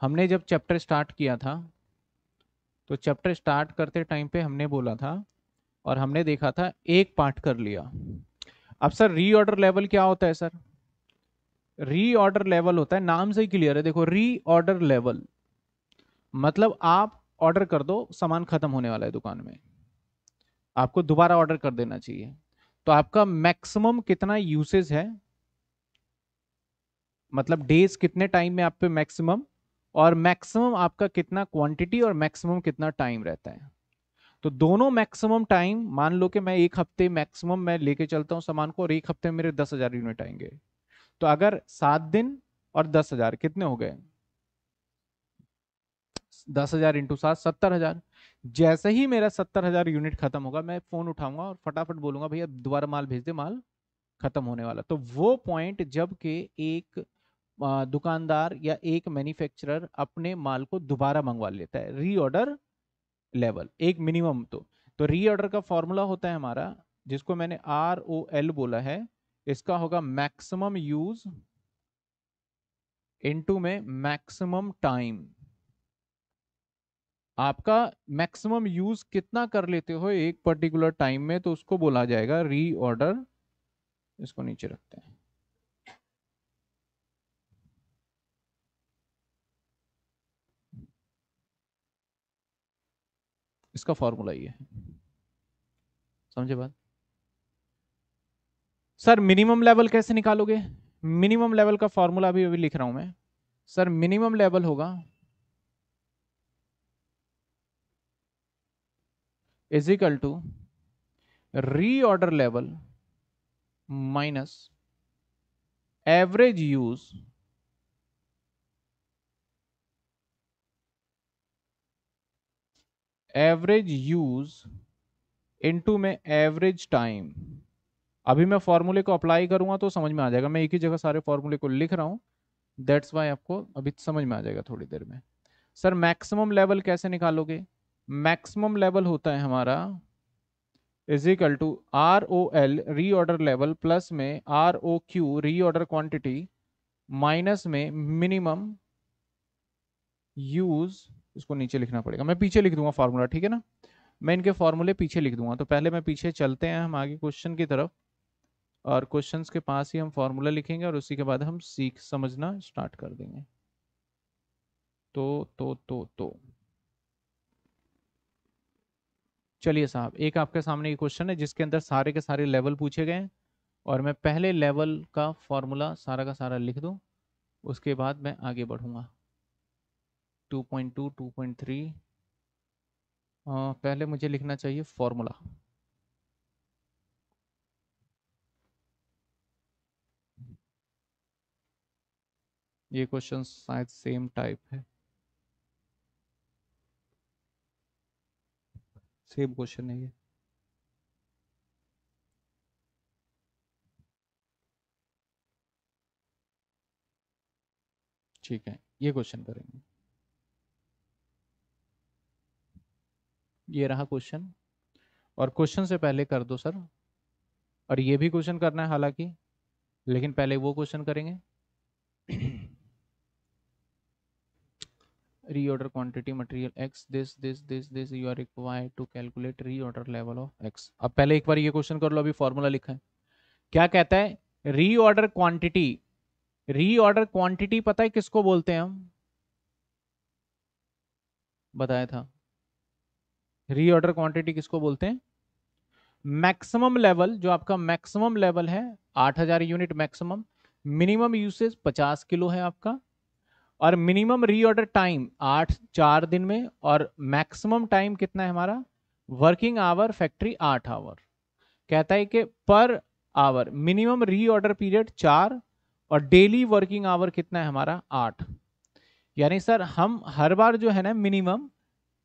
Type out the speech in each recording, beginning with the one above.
हमने जब chapter start किया था तो चैप्टर स्टार्ट करते टाइम पे हमने बोला था और हमने देखा था एक पार्ट कर लिया अब सर रीऑर्डर लेवल क्या होता है सर रीऑर्डर लेवल होता है नाम से ही क्लियर है देखो रीऑर्डर लेवल मतलब आप ऑर्डर कर दो सामान खत्म होने वाला है दुकान में आपको दोबारा ऑर्डर कर देना चाहिए तो आपका मैक्सिमम कितना यूसेज है मतलब डेज कितने टाइम में आप पे मैक्सिमम और मैक्सिमम आपका कितना क्वांटिटी और मैक्सिमम कितना टाइम रहता है तो दोनों मैक्सिमम टाइम मान लो कि मैं एक हफ्ते मैक्सिमम मैं लेके चलता हूँ सामान को और एक हफ्ते मेरे दस हजार यूनिट आएंगे तो अगर सात दिन और दस हजार कितने हो गए दस हजार इंटू सात सत्तर हजार जैसे ही मेरा सत्तर हजार यूनिट खत्म होगा मैं फोन उठाऊंगा और फटाफट बोलूंगा भैया दोबारा माल भेज दे माल खत्म होने वाला तो वो पॉइंट जबकि एक दुकानदार या एक मैन्युफैक्चरर अपने माल को दोबारा मंगवा लेता है रीऑर्डर लेवल एक मिनिमम तो तो रीऑर्डर का फॉर्मूला होता है हमारा जिसको मैंने आर ओ एल बोला है इसका होगा मैक्सिमम यूज इनटू में मैक्सिमम टाइम आपका मैक्सिमम यूज कितना कर लेते हो एक पर्टिकुलर टाइम में तो उसको बोला जाएगा रीऑर्डर इसको नीचे रखते हैं इसका फॉर्मूला ये है समझे बात सर मिनिमम लेवल कैसे निकालोगे मिनिमम लेवल का फॉर्मूला अभी अभी लिख रहा हूं मैं सर मिनिमम लेवल होगा equal to reorder level minus average use average use into में एवरेज टाइम अभी मैं फॉर्मूले को अप्लाई करूंगा तो समझ में आ जाएगा मैं एक ही जगह सारे फॉर्मूले को लिख रहा हूँ दैट्स वाई आपको अभी समझ में आ जाएगा थोड़ी देर में सर मैक्सिमम लेवल कैसे निकालोगे मैक्सिमम लेवल होता है हमारा equal to R O L reorder level plus में R O Q reorder quantity minus में मिनिमम यूज इसको नीचे लिखना पड़ेगा मैं पीछे लिख दूंगा फार्मूला ठीक है ना मैं इनके फार्मूले पीछे लिख दूंगा तो पहले मैं पीछे चलते हैं हम आगे क्वेश्चन की तरफ और क्वेश्चंस के पास ही हम फार्मूला लिखेंगे और उसी के बाद हम सीख समझना स्टार्ट कर देंगे तो तो तो तो चलिए साहब एक आपके सामने ये क्वेश्चन है जिसके अंदर सारे के सारे लेवल पूछे गए हैं और मैं पहले लेवल का फॉर्मूला सारा का सारा लिख दूँ उसके बाद मैं आगे बढ़ूँगा 2.2 2.3 पहले मुझे लिखना चाहिए फॉर्मूला ये क्वेश्चन शायद सेम टाइप है सेम क्वेश्चन है ये ठीक है ये क्वेश्चन करेंगे ये रहा क्वेश्चन और क्वेश्चन से पहले कर दो सर और ये भी क्वेश्चन करना है हालांकि लेकिन पहले वो क्वेश्चन करेंगे reorder quantity material X this this this this you are required to calculate reorder level of X अब पहले एक बार ये क्वेश्चन कर लो अभी फॉर्मूला लिखा है क्या कहता है रीऑर्डर क्वांटिटी रीऑर्डर क्वांटिटी पता है किसको बोलते हैं हम बताया था रीऑर्डर क्वांटिटी किसको बोलते हैं मैक्सिमम लेवल जो आपका मैक्सिमम लेवल है 8000 unit maximum minimum usage 50 kilo है आपका और मिनिमम रीऑर्डर टाइम आठ चार दिन में और मैक्सिमम टाइम कितना है हमारा वर्किंग आवर फैक्ट्री आठ आवर कहता है कि per hour minimum reorder period चार और डेली वर्किंग आवर कितना है हमारा आठ यानी सर हम हर बार जो है ना मिनिमम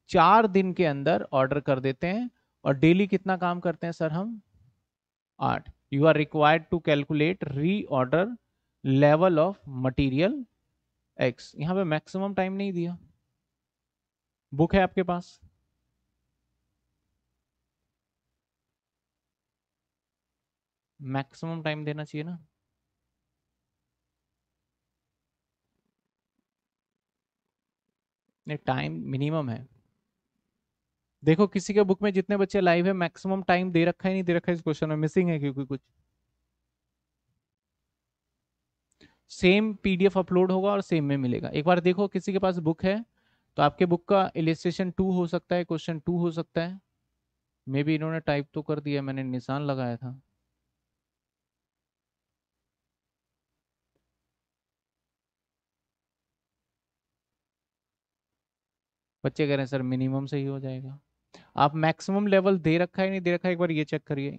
चार दिन के अंदर ऑर्डर कर देते हैं और डेली कितना काम करते हैं सर हम आठ you are required to calculate reorder level of material X यहाँ पे मैक्सिमम टाइम नहीं दिया बुक है आपके पास मैक्सिमम टाइम देना चाहिए ना नहीं टाइम मिनिमम है देखो किसी के बुक में जितने बच्चे लाइव है मैक्सिमम टाइम दे रखा है नहीं दे रखा है इस क्वेश्चन में मिसिंग है क्योंकि कुछ सेम पीडीएफ अपलोड होगा और सेम में मिलेगा एक बार देखो किसी के पास बुक है तो आपके बुक का इलेस्ट्रेशन टू हो सकता है क्वेश्चन टू हो सकता है मे बी इन्होंने टाइप तो कर दिया मैंने निशान लगाया था बच्चे कह रहे हैं सर मिनिमम से ही हो जाएगा आप मैक्सिमम लेवल दे रखा है नहीं दे रखा है एक बार ये चेक करिए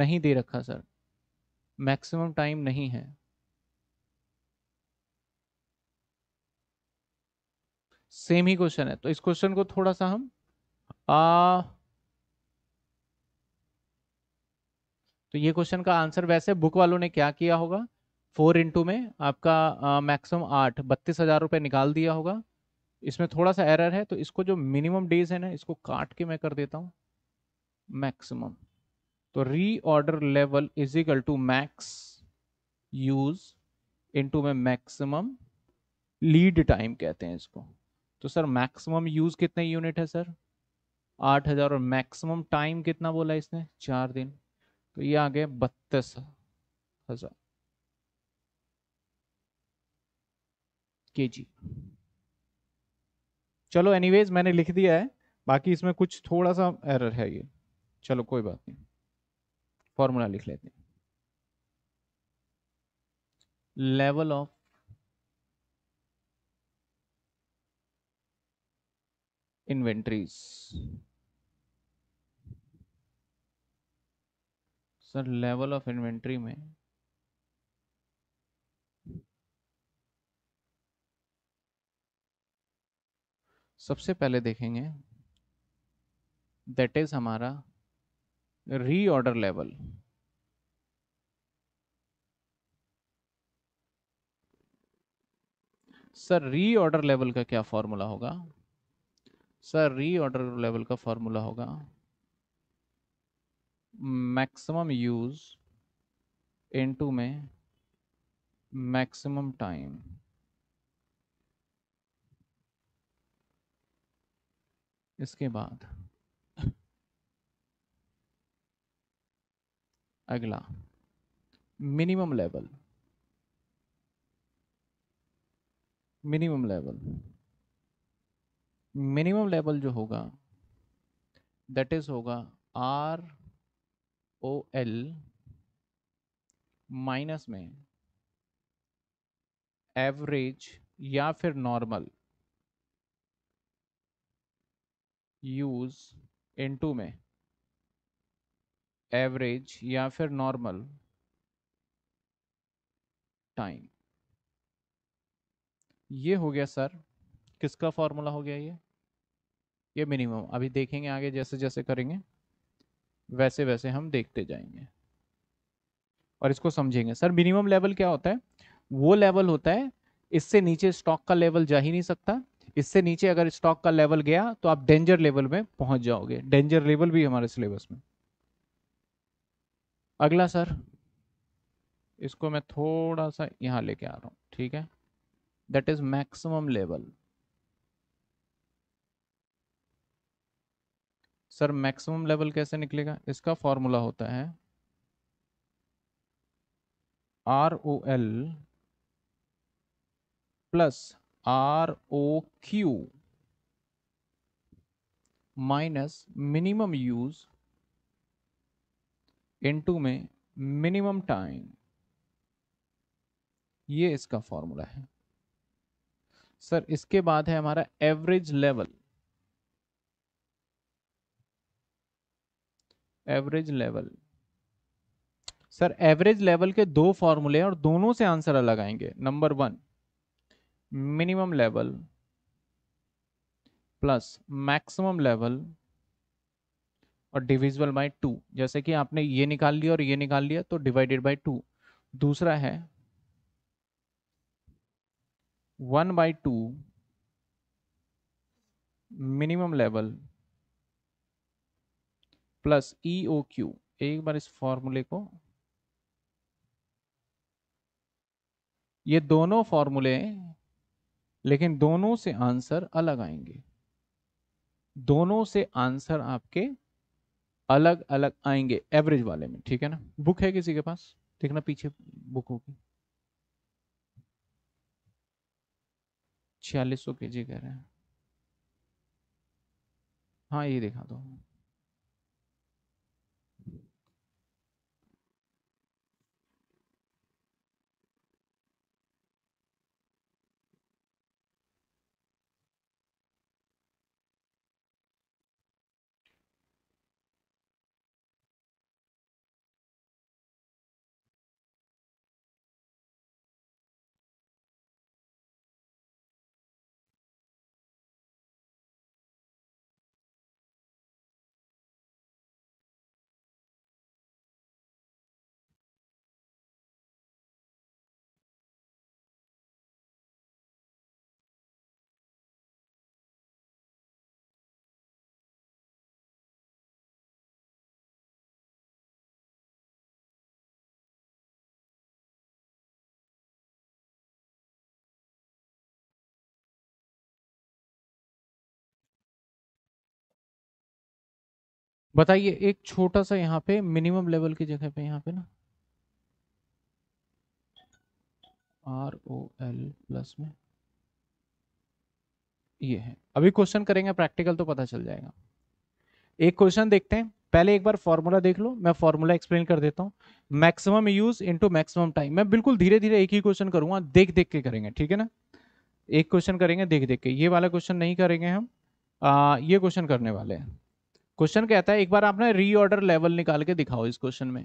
नहीं दे रखा सर मैक्सिमम टाइम नहीं है सेम ही क्वेश्चन है तो इस क्वेश्चन को थोड़ा सा हम आ, तो ये क्वेश्चन का आंसर वैसे बुक वालों ने क्या किया होगा फोर इंटू में आपका मैक्सिमम आठ बत्तीस हजार रुपये निकाल दिया होगा इसमें थोड़ा सा एरर है तो इसको जो मिनिमम डेज है ना इसको काट के मैं कर देता हूँ मैक्सिमम तो reorder level is equal to max use into में मैक्सिमम लीड टाइम कहते हैं इसको तो सर मैक्सिमम यूज कितने यूनिट है सर आठ हजार और मैक्सिमम टाइम कितना बोला इसने चार दिन तो ये आ गया बत्तीस हजार के जी चलो एनीवेज मैंने लिख दिया है बाकी इसमें कुछ थोड़ा सा एरर है ये चलो कोई बात नहीं फॉर्मूला लिख लेते हैं level of inventories sir level of inventory में सबसे पहले देखेंगे दैट इज हमारा reorder level sir reorder level का क्या फॉर्मूला होगा सर रीऑर्डर लेवल का फॉर्मूला होगा मैक्सिमम यूज इनटू में मैक्सिमम टाइम इसके बाद अगला minimum level minimum level minimum level जो होगा दैट इज होगा आर ओ एल माइनस में एवरेज या फिर नॉर्मल यूज इनटू में एवरेज या फिर नॉर्मल टाइम ये हो गया सर किसका फॉर्मूला हो गया ये ये मिनिमम अभी देखेंगे आगे जैसे जैसे करेंगे वैसे वैसे हम देखते जाएंगे और इसको समझेंगे सर मिनिमम लेवल क्या होता है वो लेवल होता है इससे नीचे स्टॉक का लेवल जा ही नहीं सकता इससे नीचे अगर स्टॉक का लेवल गया तो आप डेंजर लेवल में पहुंच जाओगे डेंजर लेवल भी हमारे सिलेबस में अगला सर इसको मैं थोड़ा सा यहां लेके आ रहा हूं ठीक है that is maximum level sir maximum level कैसे निकलेगा इसका फॉर्मूला होता है R O L plus R O Q minus minimum use into में मिनिमम टाइम ये इसका फॉर्मूला है सर इसके बाद है हमारा average level average level sir average level के दो फॉर्मूले और दोनों से आंसर अलग आएंगे number one minimum level plus maximum level और डिविजल बाय टू जैसे कि आपने ये निकाल लिया और ये निकाल लिया तो डिवाइडेड बाय टू दूसरा है one by two minimum level plus E O Q एक बार इस फॉर्मूले को ये दोनों फॉर्मूले लेकिन दोनों से आंसर अलग आएंगे दोनों से आंसर आपके अलग अलग आएंगे एवरेज वाले में ठीक है ना बुक है किसी के पास देखना पीछे बुक होगी छियालीस सौ के जी कह रहे हैं हाँ ये दिखा दो बताइए एक छोटा सा यहाँ पे मिनिमम लेवल की जगह पे यहाँ पे ना आर ओ एल प्लस में ये है अभी क्वेश्चन करेंगे प्रैक्टिकल तो पता चल जाएगा एक क्वेश्चन देखते हैं पहले एक बार फॉर्मूला देख लो मैं फॉर्मूला एक्सप्लेन कर देता हूँ maximum use into maximum time मैं बिल्कुल धीरे धीरे एक ही क्वेश्चन करूंगा देख देख के करेंगे ठीक है ना एक क्वेश्चन करेंगे देख देख के ये वाला क्वेश्चन नहीं करेंगे हम आ, ये क्वेश्चन करने वाले हैं क्वेश्चन कहता है एक बार आपने रीऑर्डर लेवल निकाल के दिखाओ इस क्वेश्चन में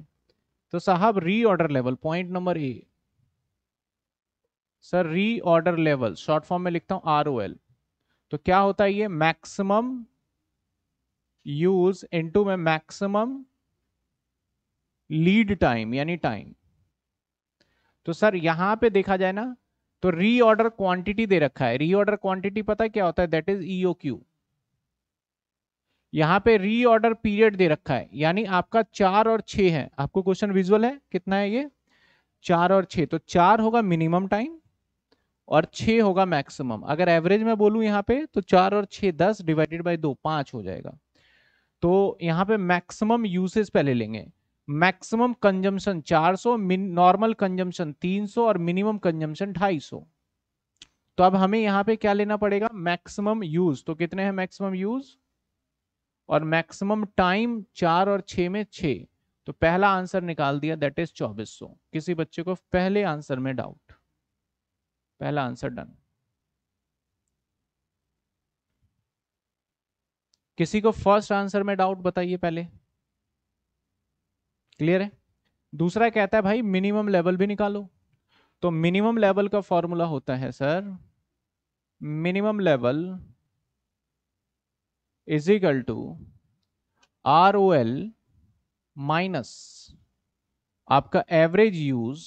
तो साहब reorder level point number A sir reorder level short form में लिखता हूं आर ओ एल तो क्या होता है ये मैक्सिमम यूज इनटू में मैक्सिमम लीड टाइम यानी टाइम तो सर यहां पे देखा जाए ना तो रीऑर्डर क्वांटिटी दे रखा है रीऑर्डर क्वांटिटी पता क्या होता है दैट इज ईओ क्यू यहाँ पे रीऑर्डर पीरियड दे रखा है यानी आपका चार और छ है आपको क्वेश्चन विजुअल है कितना है ये चार और छ तो चार होगा मिनिमम टाइम और छ होगा मैक्सिमम अगर एवरेज में बोलू यहाँ पे तो चार और छ दस डिवाइडेड बाई दो पांच हो जाएगा तो यहाँ पे मैक्सिमम यूसेज पहले लेंगे मैक्सिमम कंजम्पशन 400 नॉर्मल कंजम्पशन 300 और मिनिमम कंजम्पशन 250 तो अब हमें यहाँ पे क्या लेना पड़ेगा मैक्सिमम यूज तो कितने हैं मैक्सिमम यूज और मैक्सिमम टाइम चार और छ में छ तो पहला आंसर निकाल दिया दैट इज चौबीस सौ किसी बच्चे को पहले आंसर में डाउट पहला आंसर डन किसी को फर्स्ट आंसर में डाउट बताइए पहले क्लियर है दूसरा कहता है भाई मिनिमम लेवल भी निकालो तो मिनिमम लेवल का फॉर्मूला होता है sir minimum level is equal to R O L minus आपका एवरेज यूज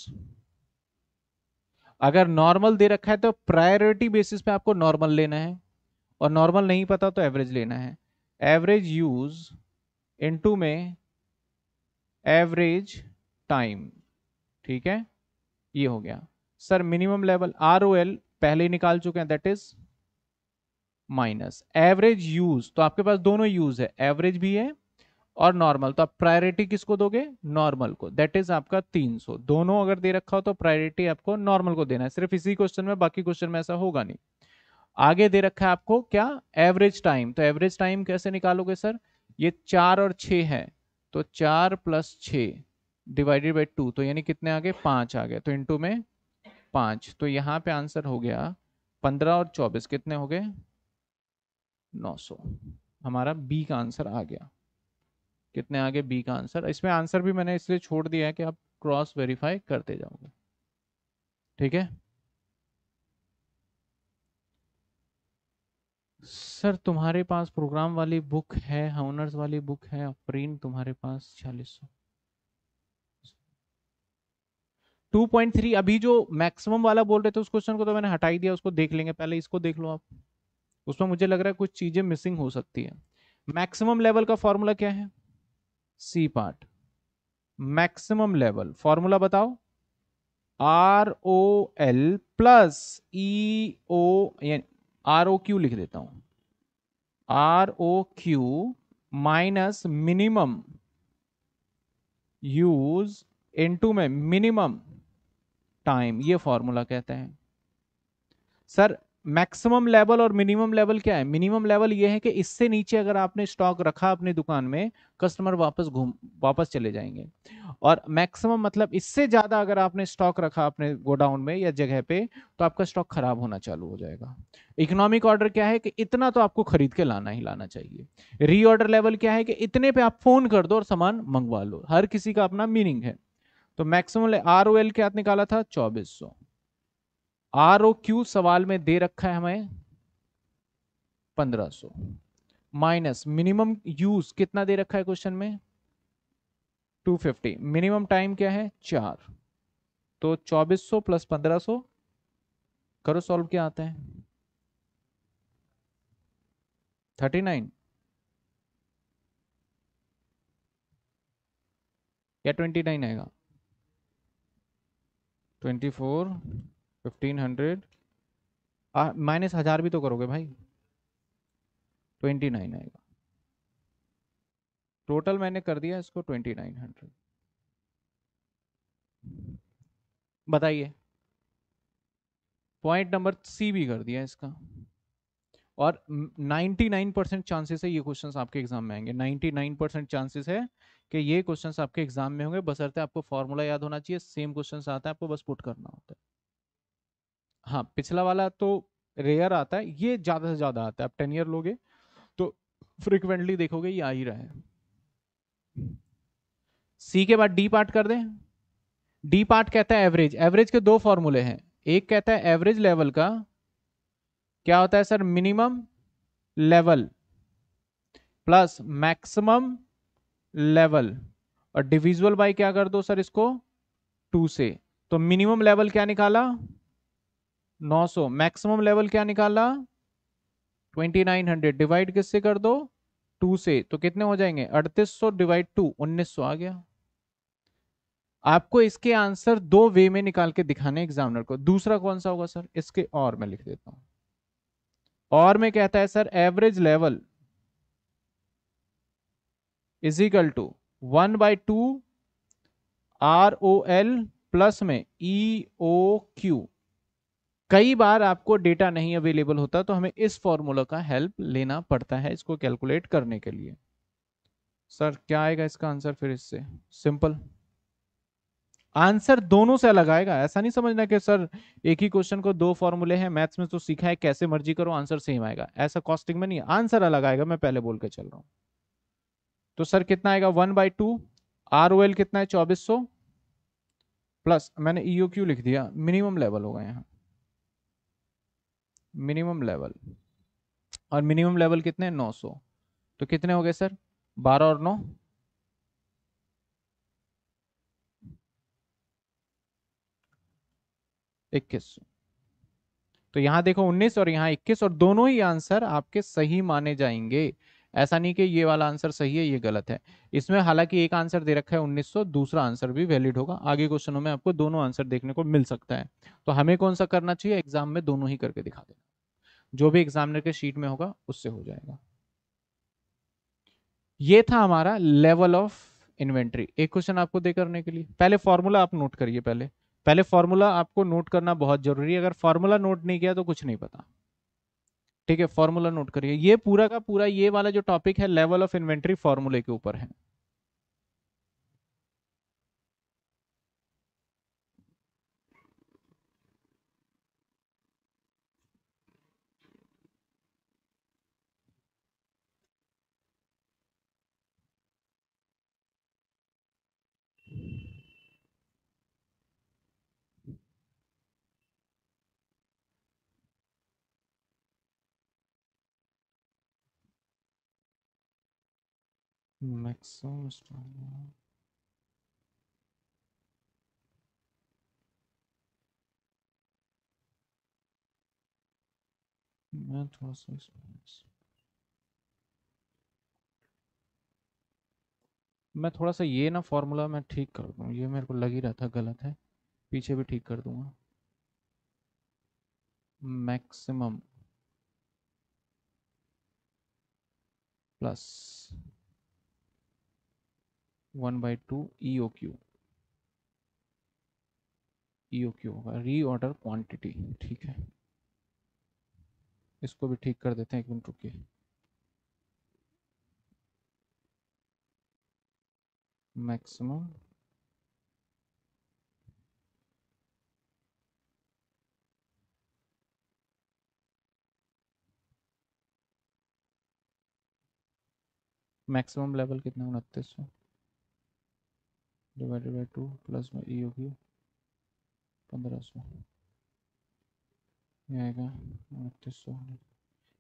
अगर नॉर्मल दे रखा है तो प्रायोरिटी बेसिस पे आपको नॉर्मल लेना है और नॉर्मल नहीं पता तो एवरेज लेना है एवरेज यूज इनटू में एवरेज टाइम ठीक है ये हो गया sir minimum level R O L पहले निकाल चुके हैं that is minus average use तो आपके पास दोनों यूज है एवरेज भी है और नॉर्मल तो आप प्रायोरिटी किसको दोगे नॉर्मल को दैट इज आपका 300 दोनों अगर दे रखा हो तो प्रायोरिटी आपको नॉर्मल को देना है सिर्फ इसी क्वेश्चन में बाकी क्वेश्चन में ऐसा होगा नहीं आगे दे रखा है आपको क्या एवरेज टाइम तो एवरेज टाइम कैसे निकालोगे सर ये चार और छ है तो चार प्लस छ डिवाइडेड बाई टू तो यानी कितने आ गए पांच आ गए तो इंटू में पांच तो यहाँ पे आंसर हो गया पंद्रह और चौबीस कितने हो गए 900 हमारा बी का आंसर आ गया कितने आगे बी का आंसर इसमें आंसर भी मैंने इसलिए छोड़ दिया है कि आप क्रॉस वेरीफाई करते जाओगे ठीक है सर तुम्हारे पास प्रोग्राम वाली बुक है हाउनर्स वाली बुक है प्रिंट तुम्हारे पास छियालीस सौ 2.3 अभी जो मैक्सिमम वाला बोल रहे थे उस क्वेश्चन को तो मैंने हटाई दिया उसको देख लेंगे पहले इसको देख लो आप उसमें मुझे लग रहा है कुछ चीज़ें मिसिंग हो सकती है मैक्सिमम लेवल का फॉर्मूला क्या है C part maximum level formula बताओ R O L plus E O R O Q लिख देता हूं R O Q minus minimum use into में मिनिमम टाइम ये फॉर्मूला कहते हैं सर मैक्सिमम लेवल और मिनिमम लेवल क्या है मिनिमम लेवल ये है कि इससे नीचे अगर आपने स्टॉक रखा अपनी दुकान में कस्टमर वापस घूम वापस चले जाएंगे और मैक्सिमम मतलब इससे ज़्यादा अगर आपने स्टॉक रखा अपने गोडाउन में या जगह पे तो आपका स्टॉक खराब होना चालू हो जाएगा इकोनॉमिक ऑर्डर क्या है कि इतना तो आपको खरीद के लाना ही लाना चाहिए रीऑर्डर लेवल क्या है कि इतने पर आप फ़ोन कर दो और सामान मंगवा लो हर किसी का अपना मीनिंग है तो मैक्सिमम आर ओ क्या निकाला था चौबीस सौ आर ओ क्यू सवाल में दे रखा है हमें 1500 माइनस मिनिमम यूज कितना दे रखा है क्वेश्चन में 250 मिनिमम टाइम क्या है चार तो 2400 प्लस 1500 करो सॉल्व क्या आता है 39 ट्वेंटी 29 आएगा 24 फिफ्टीन हंड्रेड माइनस हजार भी तो करोगे भाई ट्वेंटी नाइन आएगा टोटल मैंने कर दिया इसको ट्वेंटी नाइन हंड्रेड बताइए पॉइंट नंबर सी भी कर दिया इसका और 99 परसेंट चांसेस है ये क्वेश्चंस आपके एग्जाम में आएंगे 99 परसेंट चांसेस है कि ये क्वेश्चंस आपके एग्जाम में होंगे बसरते आपको फॉर्मूला याद होना चाहिए सेम क्वेश्चंस आता है आपको बस पुट करना होता है हाँ पिछला वाला तो रेयर आता है ये ज़्यादा से ज़्यादा आता है आप टेन ईयर लोगे तो फ्रिक्वेंटली देखोगे ये आ ही रहा है सी के बाद डी पार्ट कर दें डी पार्ट कहता है एवरेज एवरेज के दो फॉर्मूले हैं एक कहता है एवरेज लेवल का क्या होता है sir minimum level plus maximum level और डिविजुअल बाय क्या कर दो सर इसको टू से तो मिनिमम लेवल क्या निकाला 900 मैक्सिमम लेवल क्या निकाला 2900 डिवाइड किससे कर दो टू से तो कितने हो जाएंगे 3800 डिवाइड टू 1900 आ गया आपको इसके आंसर दो वे में निकाल के दिखाने एग्जामिनर को दूसरा कौन सा होगा सर इसके और मैं लिख देता हूं और में कहता है sir average level equal to one by two R O L plus में ई ओ क्यू कई बार आपको डेटा नहीं अवेलेबल होता तो हमें इस फॉर्मूला का हेल्प लेना पड़ता है इसको कैलकुलेट करने के लिए सर क्या आएगा इसका आंसर फिर इससे सिंपल आंसर दोनों से अलग आएगा ऐसा नहीं समझना कि सर एक ही क्वेश्चन को दो फॉर्मूले हैं मैथ्स में तो सीखा है कैसे मर्जी करो आंसर सेम आएगा ऐसा कॉस्टिंग में नहीं आंसर अलग आएगा मैं पहले बोल के चल रहा हूं तो सर कितना आएगा one by two R O L कितना है चौबीस सौ प्लस मैंने ईओ e क्यू लिख दिया मिनिमम लेवल होगा यहाँ मिनिमम लेवल और मिनिमम लेवल कितने नौ सौ तो कितने हो गए सर बारह और नौ इक्कीस तो यहां देखो उन्नीस और यहां इक्कीस और दोनों ही आंसर आपके सही माने जाएंगे ऐसा नहीं कि ये वाला आंसर सही है ये गलत है इसमें हालांकि एक आंसर दे रखा है 1900 दूसरा आंसर भी वैलिड होगा आगे क्वेश्चनों में आपको दोनों आंसर देखने को मिल सकता है तो हमें कौन सा करना चाहिए एग्जाम में दोनों ही करके दिखा देना जो भी एग्जामिनर के शीट में होगा उससे हो जाएगा ये था हमारा लेवल ऑफ इन्वेंट्री एक क्वेश्चन आपको दे करने के लिए पहले फॉर्मूला आप नोट करिए पहले पहले फॉर्मूला आपको नोट करना बहुत जरूरी है अगर फॉर्मूला नोट नहीं किया तो कुछ नहीं पता ठीक है फॉर्मूला नोट करिए ये पूरा का पूरा ये वाला जो टॉपिक है लेवल ऑफ इन्वेंट्री फॉर्मूले के ऊपर है Maxo मैं थोड़ा सा experience. मैं थोड़ा सा ये ना फॉर्मूला मैं ठीक कर दूँ ये मेरे को लग ही रहा था गलत है पीछे भी ठीक कर दूंगा maximum plus one by two E O Q E O Q होगा रीऑर्डर क्वान्टिटी ठीक है इसको भी ठीक कर देते हैं एक मिनट रुकिए मैक्सिमम मैक्सिमम लेवल कितना उनतीस सौ डिवाइडेड बाई टू प्लस में ई होगी पंद्रह सौ ये आएगा उनतीस सौ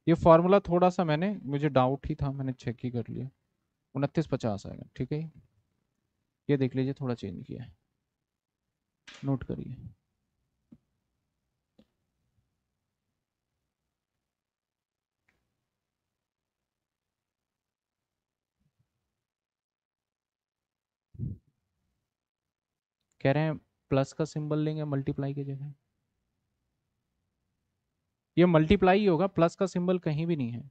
ये फार्मूला थोड़ा सा मैंने मुझे डाउट ही था मैंने चेक ही कर लिया उनतीस पचास आएगा ठीक है ये देख लीजिए थोड़ा चेंज किया है नोट करिए कह रहे हैं प्लस का सिंबल लेंगे मल्टीप्लाई की जगह ये मल्टीप्लाई ही होगा प्लस का सिंबल कहीं भी नहीं है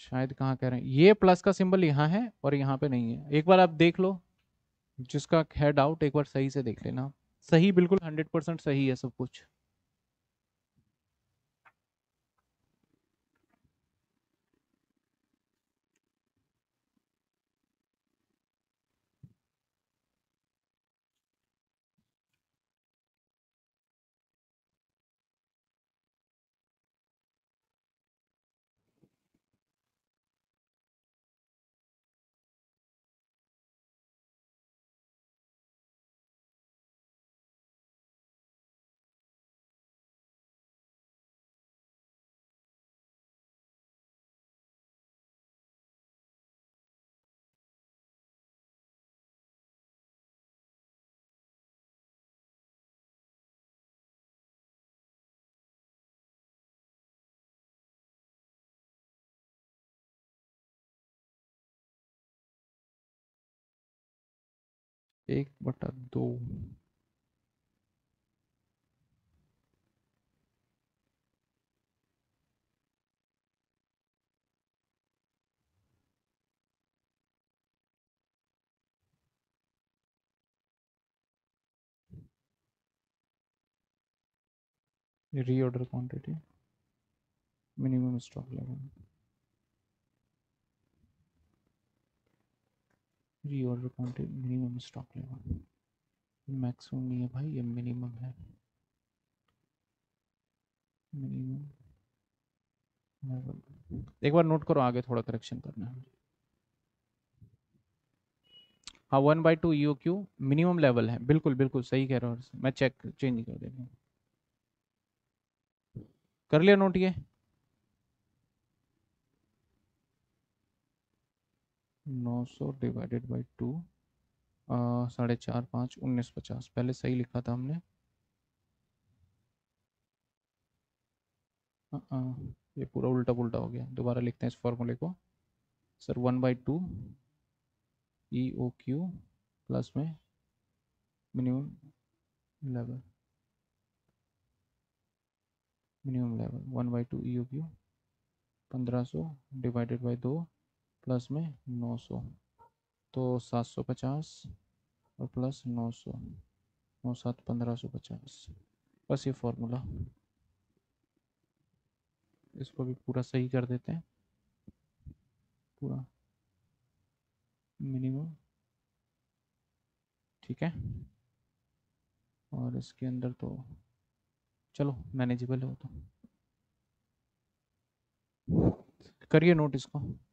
शायद कहाँ कह रहे हैं ये प्लस का सिंबल यहाँ है और यहाँ पे नहीं है एक बार आप देख लो जिसका है डाउट एक बार सही से देख लेना सही बिल्कुल हंड्रेड परसेंट सही है सब कुछ एक बटा दो reorder quantity minimum stock level reorder quantity minimum stock level maximum नहीं है भाई ये मिनिमम है मिनिमम एक बार नोट करो आगे थोड़ा करेक्शन करना है हाँ one by two U Q minimum level है बिल्कुल बिल्कुल सही कह रहा हूँ मैं चेक चेंज कर देता हूँ कर लिया नोट ये नौ सौ डिवाइडेड बाई टू साढ़े चार पाँच उन्नीस पचास पहले सही लिखा था हमने आ, आ, ये पूरा उल्टा पुल्टा हो गया दोबारा लिखते हैं इस फॉर्मूले को sir one by two E O Q plus में minimum level minimum level one by two E O Q पंद्रह सौ डिवाइडेड बाई दो प्लस में 900 तो 750 और प्लस 900 नौ सात पंद्रह सौ पचास बस ये फॉर्मूला इसको भी पूरा सही कर देते हैं पूरा मिनिमम ठीक है और इसके अंदर तो चलो मैनेजेबल हो तो करिए नोट इसको